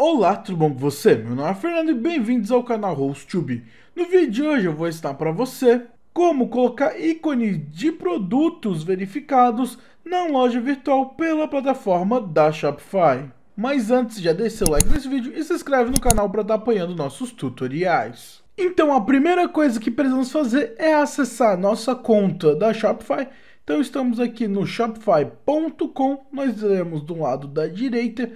Olá, tudo bom com você? Meu nome é Fernando e bem-vindos ao canal host No vídeo de hoje eu vou ensinar para você como colocar ícones de produtos verificados na loja virtual pela plataforma da Shopify. Mas antes, já deixa seu like nesse vídeo e se inscreve no canal para estar tá apoiando nossos tutoriais. Então a primeira coisa que precisamos fazer é acessar nossa conta da Shopify. Então estamos aqui no shopify.com, nós iremos do lado da direita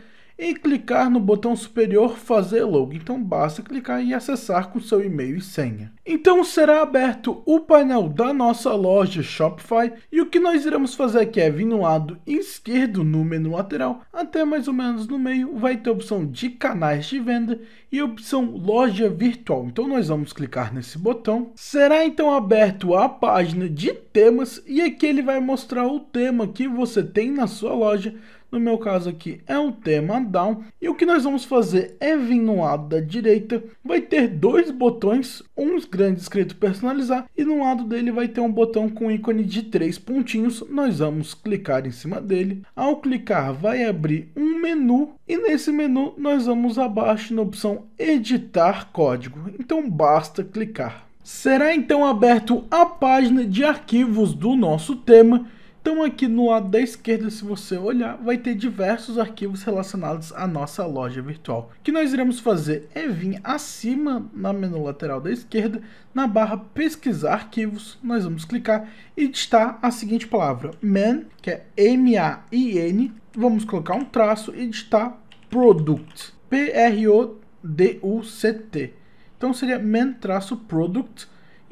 e clicar no botão superior Fazer login Então basta clicar e acessar com seu e-mail e senha. Então será aberto o painel da nossa loja Shopify e o que nós iremos fazer aqui é vir no lado esquerdo no menu lateral até mais ou menos no meio vai ter a opção de canais de venda e a opção loja virtual. Então nós vamos clicar nesse botão. Será então aberto a página de temas e aqui ele vai mostrar o tema que você tem na sua loja no meu caso aqui é o tema down, e o que nós vamos fazer é vir no lado da direita, vai ter dois botões, um grande escrito personalizar, e no lado dele vai ter um botão com ícone de três pontinhos, nós vamos clicar em cima dele, ao clicar vai abrir um menu, e nesse menu nós vamos abaixo na opção editar código, então basta clicar. Será então aberto a página de arquivos do nosso tema, então aqui no lado da esquerda, se você olhar, vai ter diversos arquivos relacionados à nossa loja virtual. O que nós iremos fazer é vir acima na menu lateral da esquerda, na barra pesquisar arquivos, nós vamos clicar e digitar a seguinte palavra, man, que é M-A-I-N, vamos colocar um traço e digitar product, P-R-O-D-U-C-T. Então seria man-product,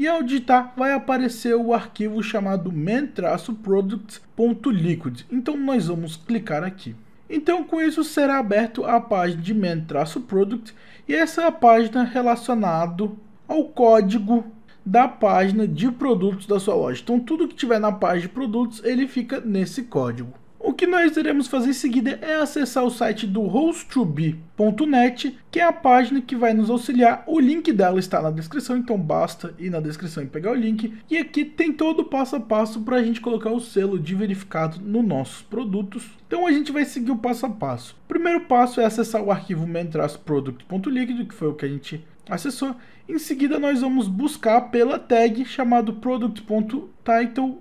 e ao digitar vai aparecer o arquivo chamado main-product.liquid. Então nós vamos clicar aqui. Então com isso será aberto a página de main-product e essa é a página relacionado ao código da página de produtos da sua loja. Então tudo que tiver na página de produtos ele fica nesse código. O que nós iremos fazer em seguida é acessar o site do host2b.net, que é a página que vai nos auxiliar. O link dela está na descrição, então basta ir na descrição e pegar o link. E aqui tem todo o passo a passo para a gente colocar o selo de verificado nos nossos produtos. Então a gente vai seguir o passo a passo. O primeiro passo é acessar o arquivo main-product.liquid, que foi o que a gente acessou. Em seguida nós vamos buscar pela tag chamado product.title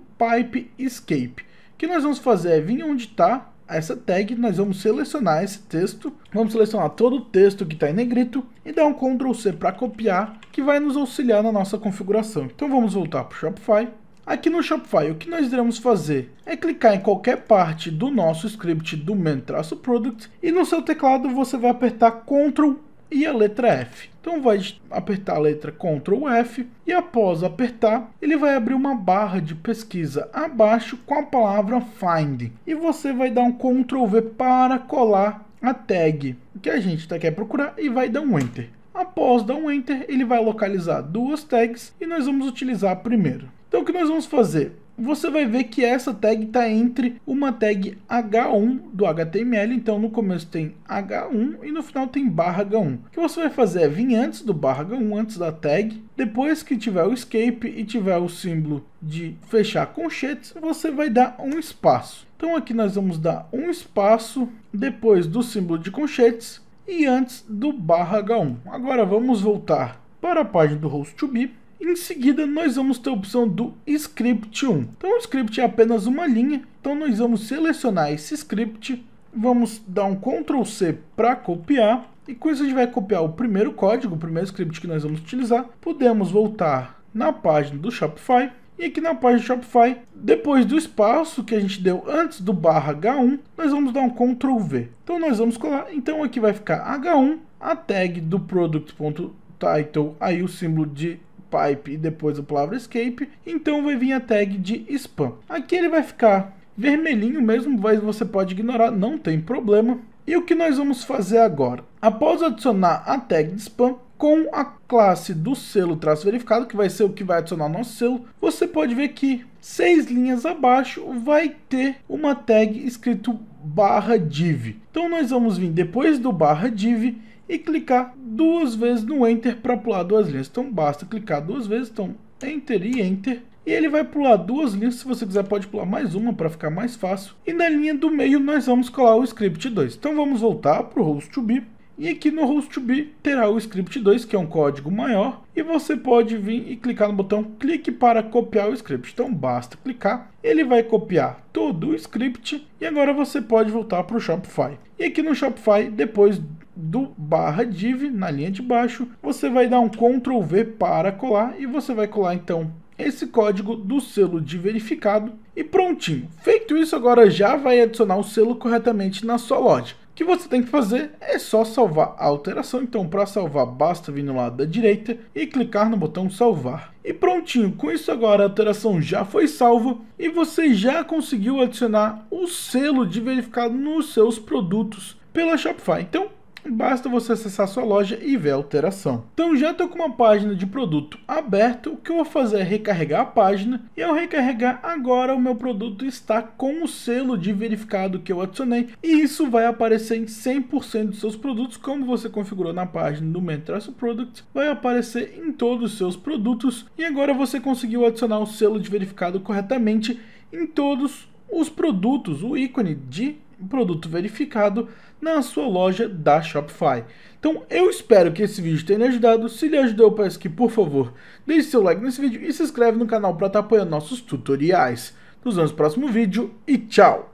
escape que nós vamos fazer é vir onde está essa tag, nós vamos selecionar esse texto, vamos selecionar todo o texto que está em negrito e dar um Ctrl C para copiar, que vai nos auxiliar na nossa configuração. Então vamos voltar para o Shopify. Aqui no Shopify, o que nós iremos fazer é clicar em qualquer parte do nosso script do main-product e no seu teclado você vai apertar Ctrl e a letra F. Então vai apertar a letra Ctrl F e após apertar, ele vai abrir uma barra de pesquisa abaixo com a palavra find. E você vai dar um Ctrl V para colar a tag que a gente tá, quer procurar e vai dar um enter. Após dar um enter, ele vai localizar duas tags e nós vamos utilizar a primeira. Então o que nós vamos fazer? você vai ver que essa tag está entre uma tag H1 do HTML, então no começo tem H1 e no final tem barra H1. O que você vai fazer é vir antes do barra H1, antes da tag, depois que tiver o escape e tiver o símbolo de fechar conchetes, você vai dar um espaço. Então aqui nós vamos dar um espaço depois do símbolo de conchetes e antes do barra H1. Agora vamos voltar para a página do host to be em seguida, nós vamos ter a opção do script 1. Então, o script é apenas uma linha. Então, nós vamos selecionar esse script. Vamos dar um Ctrl C para copiar. E com isso, a gente vai copiar o primeiro código, o primeiro script que nós vamos utilizar. Podemos voltar na página do Shopify. E aqui na página do Shopify, depois do espaço que a gente deu antes do barra H1, nós vamos dar um Ctrl V. Então nós vamos colar, então aqui vai ficar H1, a tag do product.title, aí o símbolo de pipe e depois o palavra escape, então vai vir a tag de spam. Aqui ele vai ficar vermelhinho mesmo, mas você pode ignorar, não tem problema. E o que nós vamos fazer agora? Após adicionar a tag de spam, com a classe do selo traço verificado, que vai ser o que vai adicionar nosso selo, você pode ver que seis linhas abaixo vai ter uma tag escrito barra div. Então nós vamos vir depois do barra div e clicar duas vezes no Enter para pular duas linhas. Então basta clicar duas vezes, então Enter e Enter. E ele vai pular duas linhas, se você quiser pode pular mais uma para ficar mais fácil. E na linha do meio nós vamos colar o script 2. Então vamos voltar para o host E aqui no host terá o script 2, que é um código maior. E você pode vir e clicar no botão clique para copiar o script. Então basta clicar, ele vai copiar todo o script. E agora você pode voltar para o Shopify. E aqui no Shopify, depois barra div na linha de baixo, você vai dar um Ctrl V para colar e você vai colar então esse código do selo de verificado e prontinho. Feito isso, agora já vai adicionar o selo corretamente na sua loja. O que você tem que fazer é só salvar a alteração, então para salvar basta vir no lado da direita e clicar no botão salvar. E prontinho, com isso agora a alteração já foi salva e você já conseguiu adicionar o selo de verificado nos seus produtos pela Shopify. Então Basta você acessar sua loja e ver a alteração. Então já estou com uma página de produto aberta, o que eu vou fazer é recarregar a página e ao recarregar agora o meu produto está com o selo de verificado que eu adicionei e isso vai aparecer em 100% dos seus produtos como você configurou na página do Mentraço Product, vai aparecer em todos os seus produtos e agora você conseguiu adicionar o selo de verificado corretamente em todos os produtos, o ícone de produto verificado na sua loja da Shopify. Então eu espero que esse vídeo tenha ajudado. Se lhe ajudou, eu peço que, por favor, deixe seu like nesse vídeo e se inscreve no canal para estar tá apoiando nossos tutoriais. Nos vemos no próximo vídeo e tchau!